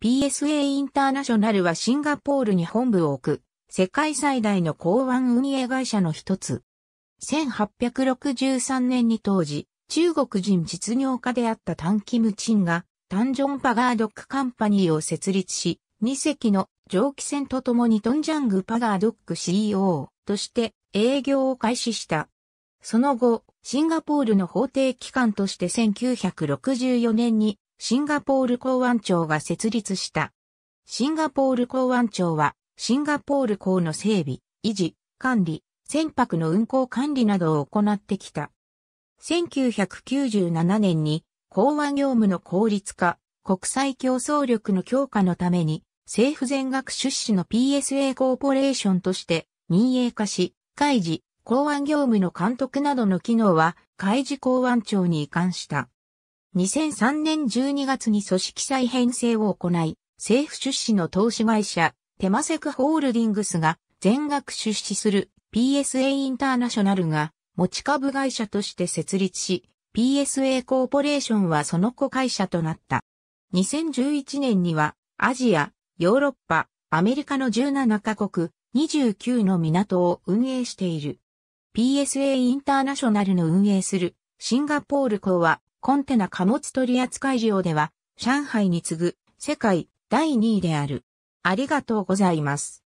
PSA インターナショナルはシンガポールに本部を置く、世界最大の港湾運営会社の一つ。1863年に当時、中国人実業家であったタン・キム・チンが、タンジョン・パガードック・カンパニーを設立し、2隻の蒸気船と共にトンジャング・パガードック CEO として営業を開始した。その後、シンガポールの法定機関として1964年にシンガポール港湾庁が設立した。シンガポール港湾庁は、シンガポール港の整備、維持、管理、船舶の運航管理などを行ってきた。1997年に港湾業務の効率化、国際競争力の強化のために、政府全額出資の PSA コーポレーションとして民営化し、開示、港湾業務の監督などの機能は、開示港湾庁に移管した。2003年12月に組織再編成を行い、政府出資の投資会社、テマセクホールディングスが全額出資する PSA インターナショナルが持ち株会社として設立し、PSA コーポレーションはその子会社となった。2011年にはアジア、ヨーロッパ、アメリカの17カ国、29の港を運営している。PSA インターナショナルの運営するシンガポール港はコンテナ貨物取扱い量では、上海に次ぐ世界第2位である。ありがとうございます。